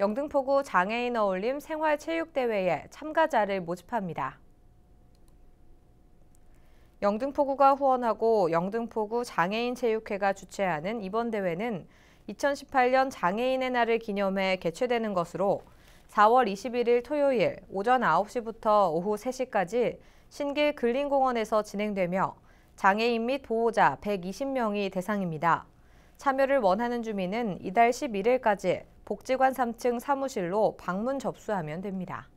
영등포구 장애인 어울림 생활체육대회에 참가자를 모집합니다. 영등포구가 후원하고 영등포구 장애인체육회가 주최하는 이번 대회는 2018년 장애인의 날을 기념해 개최되는 것으로 4월 21일 토요일 오전 9시부터 오후 3시까지 신길 근린공원에서 진행되며 장애인 및 보호자 120명이 대상입니다. 참여를 원하는 주민은 이달 11일까지 복지관 3층 사무실로 방문 접수하면 됩니다.